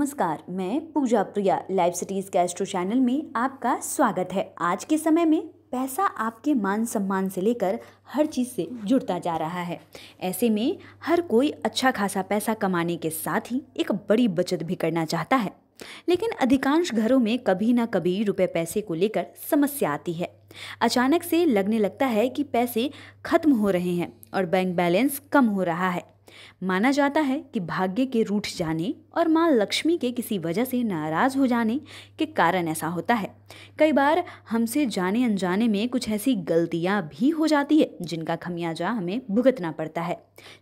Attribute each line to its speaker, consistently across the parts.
Speaker 1: नमस्कार मैं Puja Priya live cities कैस्ट्रो चैनल में आपका स्वागत है आज के समय में पैसा आपके मान सम्मान से लेकर हर चीज़ से जुड़ता जा रहा है ऐसे में हर कोई अच्छा खासा पैसा कमाने के साथ ही एक बड़ी बचत भी करना चाहता है लेकिन अधिकांश घरों में कभी ना कभी रुपए पैसे को लेकर समस्या आती है अचानक से लगने लगता है कि पैसे खत्म हो रहे हैं और बैंक बैलेंस कम हो रहा है माना जाता है कि भाग्य के रूठ जाने और माँ लक्ष्मी के किसी वजह से नाराज़ हो जाने के कारण ऐसा होता है कई बार हमसे जाने अनजाने में कुछ ऐसी गलतियाँ भी हो जाती है जिनका खमियाजा हमें भुगतना पड़ता है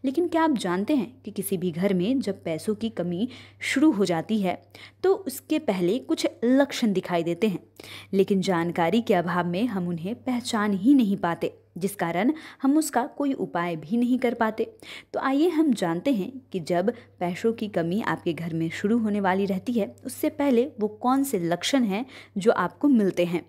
Speaker 1: लेकिन क्या आप जानते हैं कि किसी भी घर में जब पैसों की कमी शुरू हो जाती है तो उसके पहले कुछ लक्षण दिखाई देते हैं लेकिन जानकारी के अभाव में हम उन्हें पहचान ही नहीं पाते जिस कारण हम उसका कोई उपाय भी नहीं कर पाते तो आइए हम जानते हैं कि जब पैसों की कमी आपके घर में शुरू होने वाली रहती है उससे पहले वो कौन से लक्षण हैं जो आपको मिलते हैं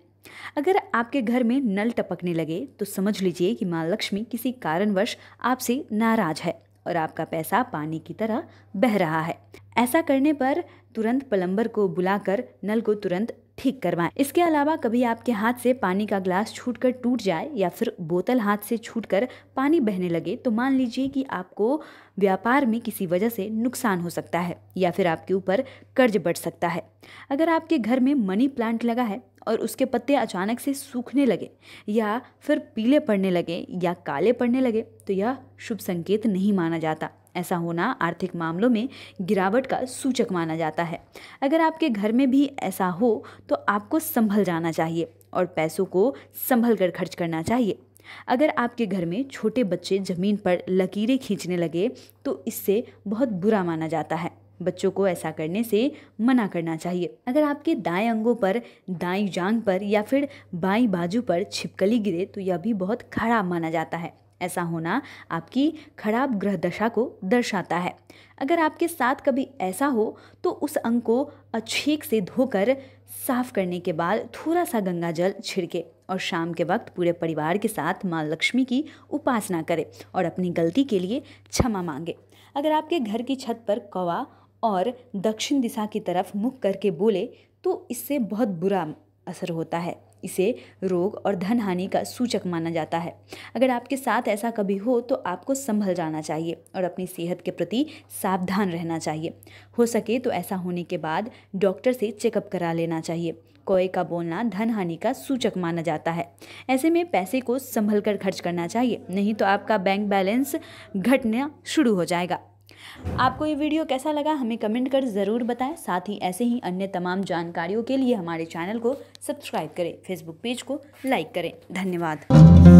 Speaker 1: अगर आपके घर में नल टपकने लगे तो समझ लीजिए कि माँ लक्ष्मी किसी कारणवश आपसे नाराज है और आपका पैसा पानी की तरह बह रहा है ऐसा करने पर तुरंत प्लम्बर को बुलाकर नल को तुरंत ठीक करवाएं इसके अलावा कभी आपके हाथ से पानी का ग्लास छूटकर टूट जाए या फिर बोतल हाथ से छूटकर पानी बहने लगे तो मान लीजिए कि आपको व्यापार में किसी वजह से नुकसान हो सकता है या फिर आपके ऊपर कर्ज बढ़ सकता है अगर आपके घर में मनी प्लांट लगा है और उसके पत्ते अचानक से सूखने लगे या फिर पीले पड़ने लगे या काले पड़ने लगे तो यह शुभ संकेत नहीं माना जाता ऐसा होना आर्थिक मामलों में गिरावट का सूचक माना जाता है अगर आपके घर में भी ऐसा हो तो आपको संभल जाना चाहिए और पैसों को संभल कर खर्च करना चाहिए अगर आपके घर में छोटे बच्चे ज़मीन पर लकीरें खींचने लगे तो इससे बहुत बुरा माना जाता है बच्चों को ऐसा करने से मना करना चाहिए अगर आपके दाएं अंगों पर दाई जांग पर या फिर बाई बाजू पर छिपकली गिरे तो यह भी बहुत खराब माना जाता है ऐसा होना आपकी खराब ग्रह दशा को दर्शाता है अगर आपके साथ कभी ऐसा हो तो उस अंग को अच्छेक से धोकर साफ करने के बाद थोड़ा सा गंगा जल छिड़के और शाम के वक्त पूरे परिवार के साथ माँ लक्ष्मी की उपासना करें और अपनी गलती के लिए क्षमा मांगे अगर आपके घर की छत पर कौवा और दक्षिण दिशा की तरफ मुख करके बोले तो इससे बहुत बुरा असर होता है इसे रोग और धन हानि का सूचक माना जाता है अगर आपके साथ ऐसा कभी हो तो आपको संभल जाना चाहिए और अपनी सेहत के प्रति सावधान रहना चाहिए हो सके तो ऐसा होने के बाद डॉक्टर से चेकअप करा लेना चाहिए कोए का बोलना धन हानि का सूचक माना जाता है ऐसे में पैसे को संभल कर खर्च करना चाहिए नहीं तो आपका बैंक बैलेंस घटना शुरू हो जाएगा आपको ये वीडियो कैसा लगा हमें कमेंट कर ज़रूर बताएं साथ ही ऐसे ही अन्य तमाम जानकारियों के लिए हमारे चैनल को सब्सक्राइब करें फेसबुक पेज को लाइक करें धन्यवाद